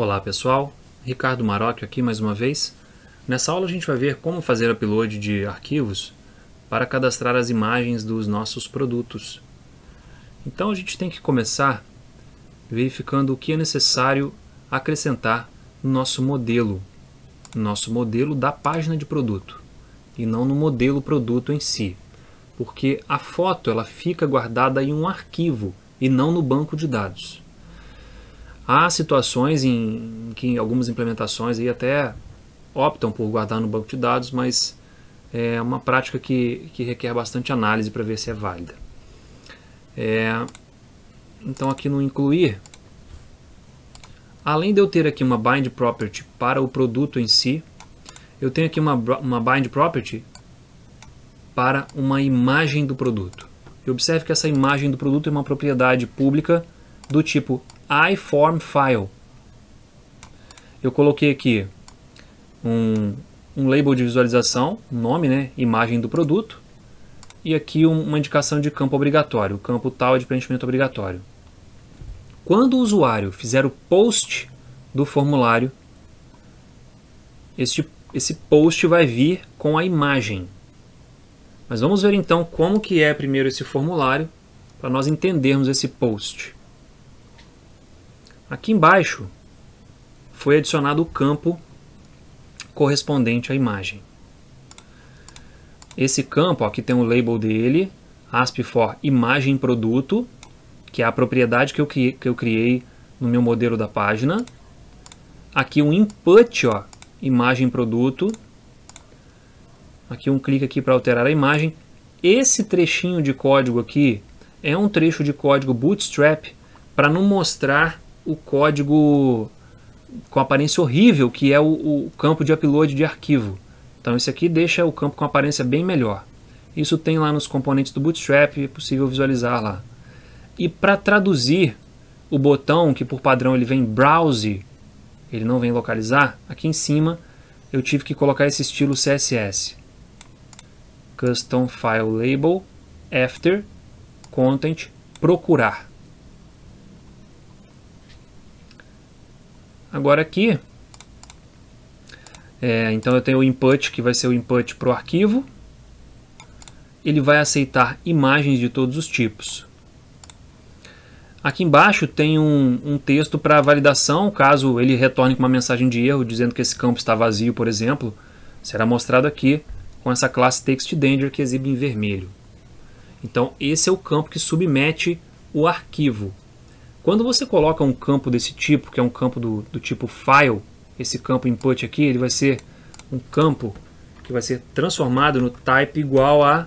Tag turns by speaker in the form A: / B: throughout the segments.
A: Olá pessoal, Ricardo Marocchio aqui mais uma vez. Nessa aula a gente vai ver como fazer upload de arquivos para cadastrar as imagens dos nossos produtos. Então a gente tem que começar verificando o que é necessário acrescentar no nosso modelo, no nosso modelo da página de produto e não no modelo produto em si, porque a foto ela fica guardada em um arquivo e não no banco de dados. Há situações em que em algumas implementações aí até optam por guardar no banco de dados, mas é uma prática que, que requer bastante análise para ver se é válida. É, então aqui no incluir, além de eu ter aqui uma bind property para o produto em si, eu tenho aqui uma, uma bind property para uma imagem do produto. E observe que essa imagem do produto é uma propriedade pública do tipo iForm File. Eu coloquei aqui um, um label de visualização, nome, né, imagem do produto, e aqui uma indicação de campo obrigatório, o campo tal é de preenchimento obrigatório. Quando o usuário fizer o post do formulário, este, esse post vai vir com a imagem. Mas vamos ver então como que é primeiro esse formulário para nós entendermos esse post. Aqui embaixo foi adicionado o campo correspondente à imagem. Esse campo, aqui tem o label dele, asp for imagem produto, que é a propriedade que eu, que eu criei no meu modelo da página. Aqui um input, ó, imagem produto. Aqui um clique aqui para alterar a imagem. Esse trechinho de código aqui é um trecho de código Bootstrap para não mostrar o código com aparência horrível, que é o, o campo de upload de arquivo. Então esse aqui deixa o campo com aparência bem melhor. Isso tem lá nos componentes do Bootstrap, é possível visualizar lá. E para traduzir o botão, que por padrão ele vem Browse, ele não vem localizar, aqui em cima eu tive que colocar esse estilo CSS. Custom File Label, After, Content, Procurar. Agora aqui, é, então eu tenho o input, que vai ser o input para o arquivo. Ele vai aceitar imagens de todos os tipos. Aqui embaixo tem um, um texto para validação, caso ele retorne com uma mensagem de erro, dizendo que esse campo está vazio, por exemplo, será mostrado aqui com essa classe TextDanger que exibe em vermelho. Então esse é o campo que submete o arquivo. Quando você coloca um campo desse tipo, que é um campo do, do tipo file, esse campo input aqui, ele vai ser um campo que vai ser transformado no type igual a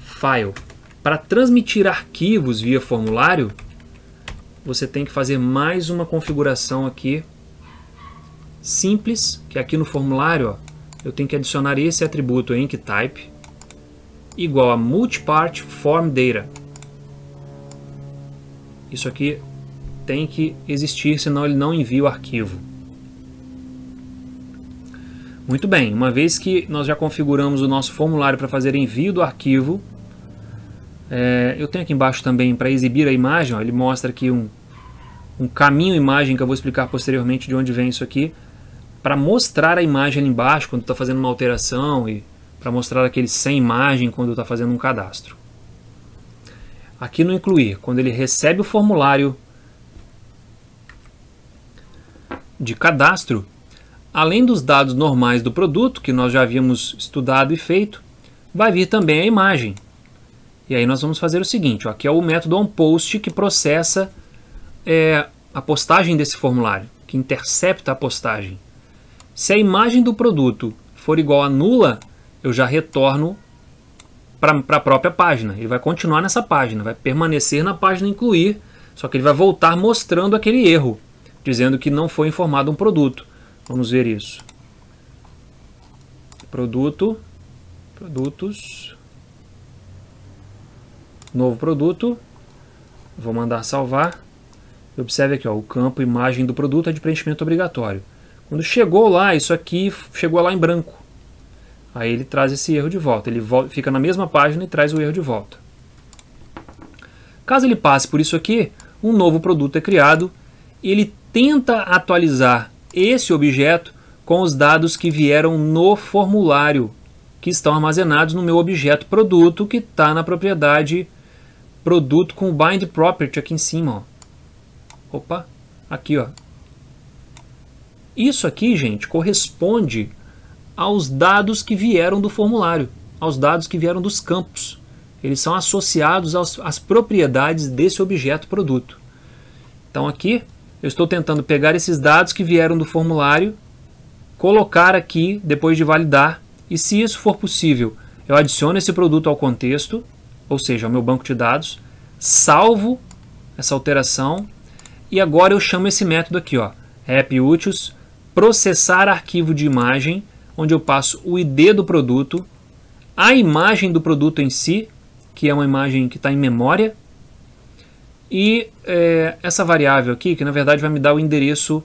A: file. Para transmitir arquivos via formulário, você tem que fazer mais uma configuração aqui simples, que aqui no formulário ó, eu tenho que adicionar esse atributo em type igual a multipart form data. Isso aqui tem que existir, senão ele não envia o arquivo. Muito bem, uma vez que nós já configuramos o nosso formulário para fazer envio do arquivo, é, eu tenho aqui embaixo também para exibir a imagem, ó, ele mostra aqui um, um caminho imagem que eu vou explicar posteriormente de onde vem isso aqui, para mostrar a imagem ali embaixo quando está fazendo uma alteração e para mostrar aquele sem imagem quando está fazendo um cadastro aqui no incluir, quando ele recebe o formulário de cadastro, além dos dados normais do produto, que nós já havíamos estudado e feito, vai vir também a imagem. E aí nós vamos fazer o seguinte, ó, aqui é o método onPost que processa é, a postagem desse formulário, que intercepta a postagem. Se a imagem do produto for igual a nula, eu já retorno para a própria página. Ele vai continuar nessa página, vai permanecer na página incluir, só que ele vai voltar mostrando aquele erro, dizendo que não foi informado um produto. Vamos ver isso. Produto, produtos, novo produto, vou mandar salvar. Observe aqui, ó, o campo imagem do produto é de preenchimento obrigatório. Quando chegou lá, isso aqui chegou lá em branco. Aí ele traz esse erro de volta. Ele fica na mesma página e traz o erro de volta. Caso ele passe por isso aqui, um novo produto é criado. Ele tenta atualizar esse objeto com os dados que vieram no formulário que estão armazenados no meu objeto produto que está na propriedade produto com bind property aqui em cima. Ó. Opa, aqui ó. Isso aqui, gente, corresponde aos dados que vieram do formulário, aos dados que vieram dos campos. Eles são associados aos, às propriedades desse objeto produto. Então aqui eu estou tentando pegar esses dados que vieram do formulário, colocar aqui depois de validar, e se isso for possível, eu adiciono esse produto ao contexto, ou seja, ao meu banco de dados, salvo essa alteração e agora eu chamo esse método aqui, ó, app processar arquivo de imagem onde eu passo o ID do produto, a imagem do produto em si, que é uma imagem que está em memória, e é, essa variável aqui, que na verdade vai me dar o endereço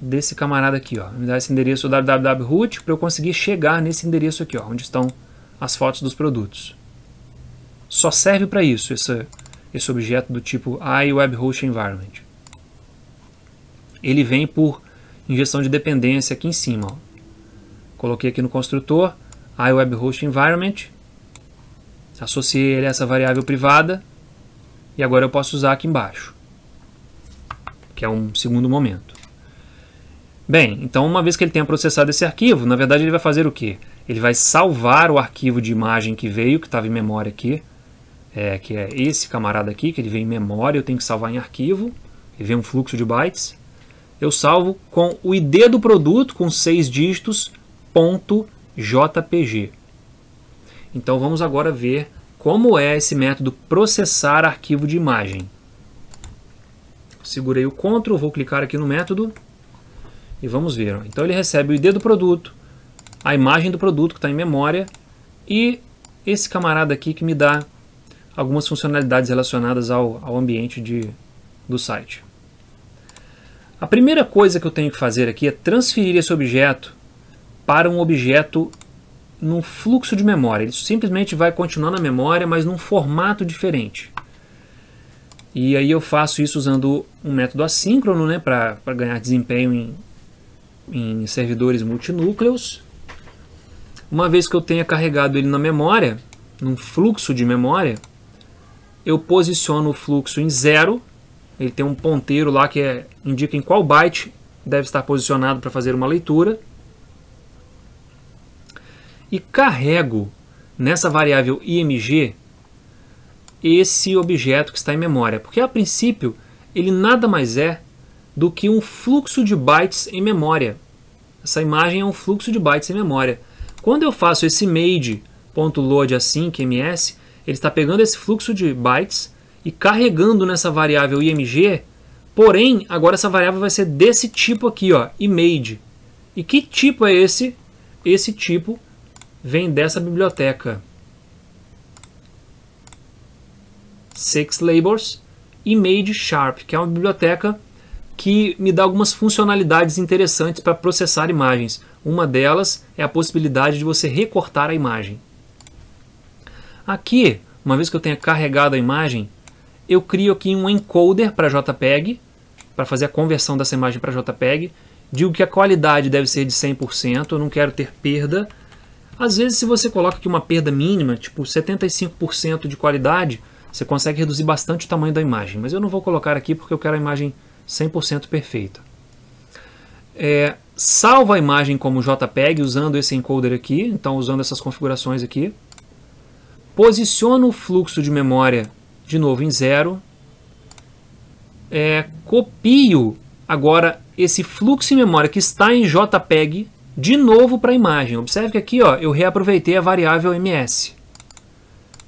A: desse camarada aqui, ó. me dá esse endereço www.root para eu conseguir chegar nesse endereço aqui, ó, onde estão as fotos dos produtos. Só serve para isso, esse, esse objeto do tipo iWebHostEnvironment. Environment. Ele vem por injeção de dependência aqui em cima, ó. Coloquei aqui no construtor, iWebHostEnvironment, Environment, associei ele a essa variável privada e agora eu posso usar aqui embaixo, que é um segundo momento. Bem, então uma vez que ele tenha processado esse arquivo, na verdade ele vai fazer o quê? Ele vai salvar o arquivo de imagem que veio, que estava em memória aqui, é, que é esse camarada aqui, que ele vem em memória, eu tenho que salvar em arquivo, ele vem um fluxo de bytes. Eu salvo com o ID do produto, com seis dígitos, .jpg. Então vamos agora ver como é esse método processar arquivo de imagem. Segurei o CTRL, vou clicar aqui no método e vamos ver. Então ele recebe o ID do produto, a imagem do produto que está em memória e esse camarada aqui que me dá algumas funcionalidades relacionadas ao, ao ambiente de, do site. A primeira coisa que eu tenho que fazer aqui é transferir esse objeto para um objeto num fluxo de memória. Ele simplesmente vai continuar na memória, mas num formato diferente. E aí eu faço isso usando um método assíncrono né, para ganhar desempenho em, em servidores multinúcleos. Uma vez que eu tenha carregado ele na memória, num fluxo de memória, eu posiciono o fluxo em zero. Ele tem um ponteiro lá que é, indica em qual byte deve estar posicionado para fazer uma leitura e carrego nessa variável img esse objeto que está em memória, porque a princípio ele nada mais é do que um fluxo de bytes em memória. Essa imagem é um fluxo de bytes em memória. Quando eu faço esse made.load ms assim, ele está pegando esse fluxo de bytes e carregando nessa variável img, porém, agora essa variável vai ser desse tipo aqui, ó, image. E que tipo é esse? Esse tipo vem dessa biblioteca Six Labels e Made Sharp, que é uma biblioteca que me dá algumas funcionalidades interessantes para processar imagens. Uma delas é a possibilidade de você recortar a imagem. Aqui, uma vez que eu tenha carregado a imagem, eu crio aqui um encoder para JPEG, para fazer a conversão dessa imagem para JPEG. Digo que a qualidade deve ser de 100%, eu não quero ter perda, às vezes, se você coloca aqui uma perda mínima, tipo 75% de qualidade, você consegue reduzir bastante o tamanho da imagem. Mas eu não vou colocar aqui porque eu quero a imagem 100% perfeita. É, salva a imagem como JPEG usando esse encoder aqui, então usando essas configurações aqui. Posiciona o fluxo de memória de novo em zero. É, copio agora esse fluxo de memória que está em JPEG de novo para a imagem. Observe que aqui ó, eu reaproveitei a variável ms,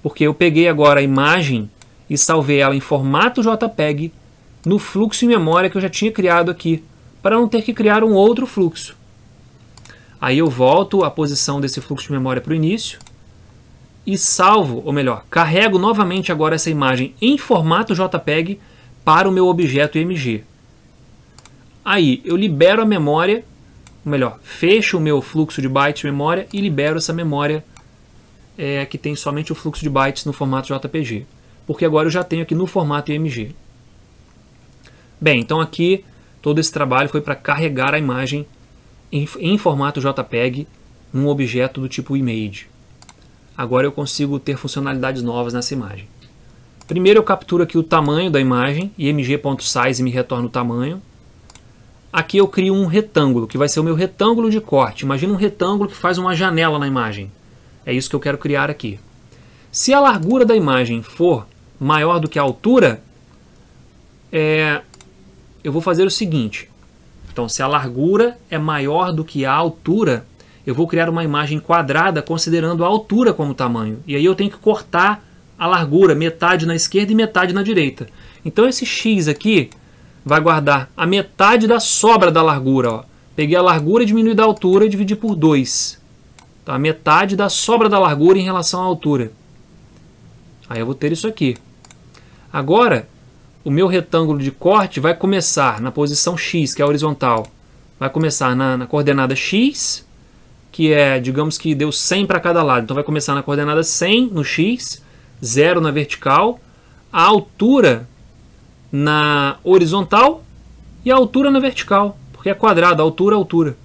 A: porque eu peguei agora a imagem e salvei ela em formato JPEG no fluxo em memória que eu já tinha criado aqui, para não ter que criar um outro fluxo. Aí eu volto a posição desse fluxo de memória para o início e salvo, ou melhor, carrego novamente agora essa imagem em formato JPEG para o meu objeto MG. Aí eu libero a memória ou melhor, fecho o meu fluxo de bytes de memória e libero essa memória é, que tem somente o fluxo de bytes no formato JPG, porque agora eu já tenho aqui no formato IMG. Bem, então aqui todo esse trabalho foi para carregar a imagem em, em formato JPEG num objeto do tipo image. Agora eu consigo ter funcionalidades novas nessa imagem. Primeiro eu capturo aqui o tamanho da imagem, img.size me retorna o tamanho, aqui eu crio um retângulo, que vai ser o meu retângulo de corte. Imagina um retângulo que faz uma janela na imagem. É isso que eu quero criar aqui. Se a largura da imagem for maior do que a altura, é, eu vou fazer o seguinte. Então, se a largura é maior do que a altura, eu vou criar uma imagem quadrada considerando a altura como tamanho. E aí eu tenho que cortar a largura, metade na esquerda e metade na direita. Então, esse x aqui vai guardar a metade da sobra da largura. Ó. Peguei a largura, diminui da altura e dividi por 2. Então, a metade da sobra da largura em relação à altura. Aí eu vou ter isso aqui. Agora, o meu retângulo de corte vai começar na posição x, que é horizontal. Vai começar na, na coordenada x, que é, digamos que deu 100 para cada lado. Então vai começar na coordenada 100 no x, 0 na vertical. A altura na horizontal e a altura na vertical, porque é quadrado, altura, altura.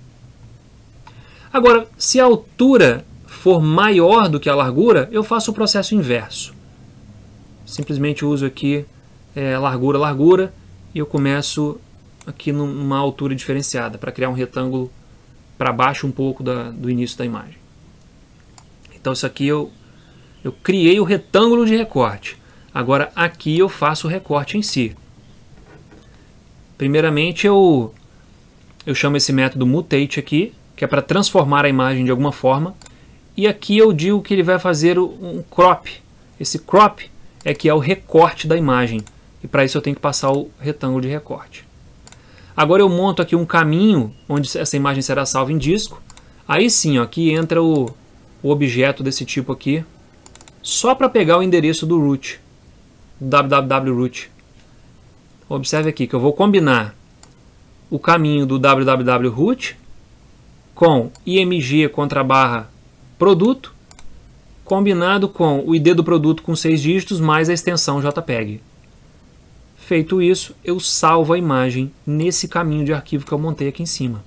A: Agora, se a altura for maior do que a largura, eu faço o processo inverso. Simplesmente uso aqui é, largura, largura, e eu começo aqui numa altura diferenciada, para criar um retângulo para baixo um pouco da, do início da imagem. Então isso aqui eu, eu criei o retângulo de recorte. Agora aqui eu faço o recorte em si. Primeiramente eu, eu chamo esse método mutate aqui, que é para transformar a imagem de alguma forma. E aqui eu digo que ele vai fazer um crop. Esse crop é que é o recorte da imagem. E para isso eu tenho que passar o retângulo de recorte. Agora eu monto aqui um caminho onde essa imagem será salva em disco. Aí sim, ó, aqui entra o, o objeto desse tipo aqui, só para pegar o endereço do root www.root. Observe aqui que eu vou combinar o caminho do www.root com img contra barra produto, combinado com o ID do produto com seis dígitos mais a extensão JPEG. Feito isso, eu salvo a imagem nesse caminho de arquivo que eu montei aqui em cima.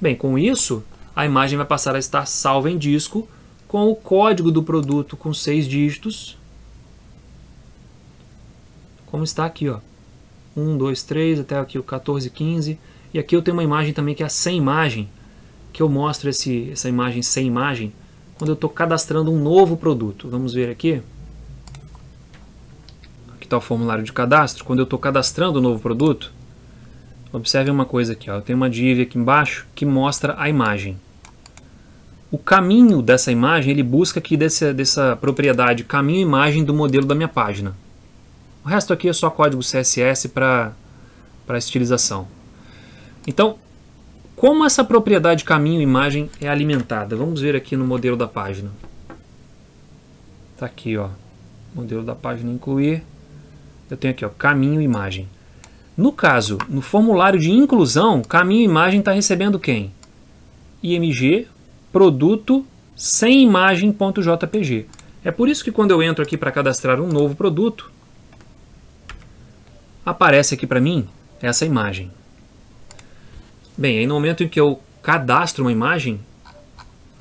A: Bem, com isso, a imagem vai passar a estar salva em disco com o código do produto com seis dígitos como está aqui, ó. 1, 2, 3, até aqui o 14, 15. E aqui eu tenho uma imagem também que é a sem imagem, que eu mostro esse, essa imagem sem imagem quando eu estou cadastrando um novo produto. Vamos ver aqui. Aqui está o formulário de cadastro. Quando eu estou cadastrando um novo produto, observe uma coisa aqui. Ó. Eu tenho uma div aqui embaixo que mostra a imagem. O caminho dessa imagem, ele busca aqui dessa, dessa propriedade caminho-imagem do modelo da minha página. O resto aqui é só código CSS para estilização. Então, como essa propriedade caminho-imagem é alimentada? Vamos ver aqui no modelo da página. Está aqui, ó, modelo da página incluir. Eu tenho aqui, ó, caminho-imagem. No caso, no formulário de inclusão, caminho-imagem está recebendo quem? IMG, produto, sem imagem.jpg. É por isso que quando eu entro aqui para cadastrar um novo produto, aparece aqui para mim essa imagem. Bem, aí no momento em que eu cadastro uma imagem,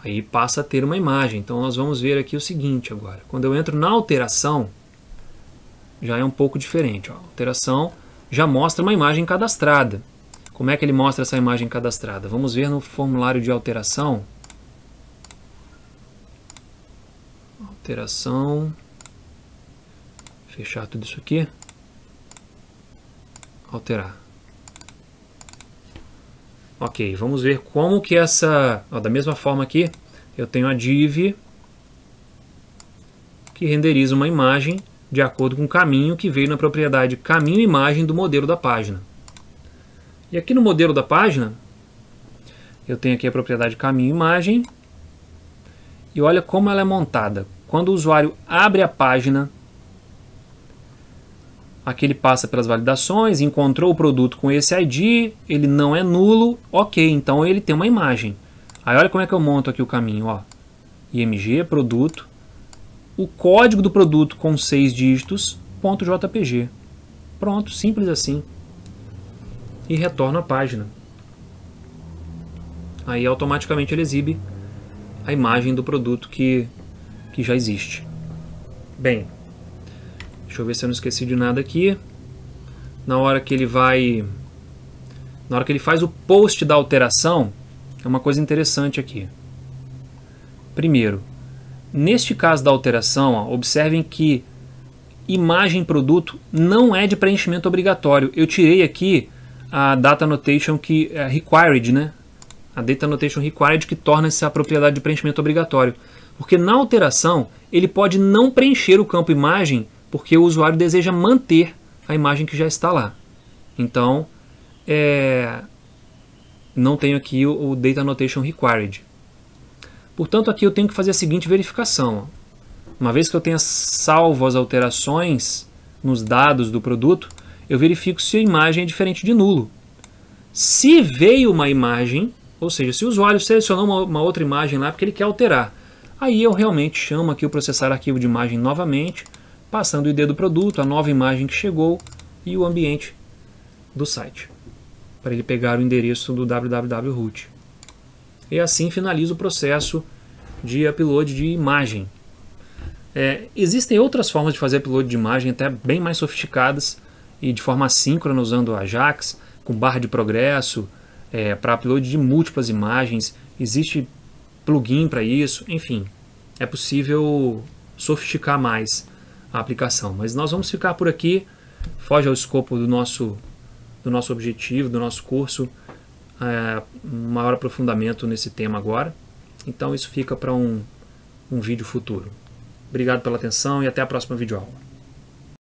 A: aí passa a ter uma imagem. Então nós vamos ver aqui o seguinte agora. Quando eu entro na alteração, já é um pouco diferente. Ó. A alteração já mostra uma imagem cadastrada. Como é que ele mostra essa imagem cadastrada? Vamos ver no formulário de alteração. Alteração. Fechar tudo isso aqui alterar. Ok, vamos ver como que essa... Ó, da mesma forma aqui, eu tenho a div que renderiza uma imagem de acordo com o caminho que veio na propriedade caminho-imagem do modelo da página. E aqui no modelo da página, eu tenho aqui a propriedade caminho-imagem, e olha como ela é montada. Quando o usuário abre a página, aqui ele passa pelas validações, encontrou o produto com esse ID, ele não é nulo, ok, então ele tem uma imagem. Aí olha como é que eu monto aqui o caminho, ó. IMG, produto, o código do produto com seis dígitos, ponto .jpg. Pronto, simples assim. E retorno a página. Aí automaticamente ele exibe a imagem do produto que, que já existe. Bem, Deixa eu ver se eu não esqueci de nada aqui. Na hora que ele vai... Na hora que ele faz o post da alteração, é uma coisa interessante aqui. Primeiro, neste caso da alteração, ó, observem que imagem produto não é de preenchimento obrigatório. Eu tirei aqui a data annotation que é required, né? A data annotation required que torna essa propriedade de preenchimento obrigatório. Porque na alteração, ele pode não preencher o campo imagem porque o usuário deseja manter a imagem que já está lá. Então, é, não tenho aqui o, o Data Annotation Required. Portanto, aqui eu tenho que fazer a seguinte verificação. Uma vez que eu tenha salvo as alterações nos dados do produto, eu verifico se a imagem é diferente de nulo. Se veio uma imagem, ou seja, se o usuário selecionou uma, uma outra imagem lá porque ele quer alterar, aí eu realmente chamo aqui o processar arquivo de imagem novamente, passando o ID do produto, a nova imagem que chegou e o ambiente do site, para ele pegar o endereço do www.root. E assim finaliza o processo de upload de imagem. É, existem outras formas de fazer upload de imagem, até bem mais sofisticadas e de forma síncrona usando Ajax, com barra de progresso, é, para upload de múltiplas imagens, existe plugin para isso, enfim, é possível sofisticar mais a aplicação. Mas nós vamos ficar por aqui, foge ao escopo do nosso, do nosso objetivo, do nosso curso, é, um maior aprofundamento nesse tema agora. Então isso fica para um, um vídeo futuro. Obrigado pela atenção e até a próxima videoaula.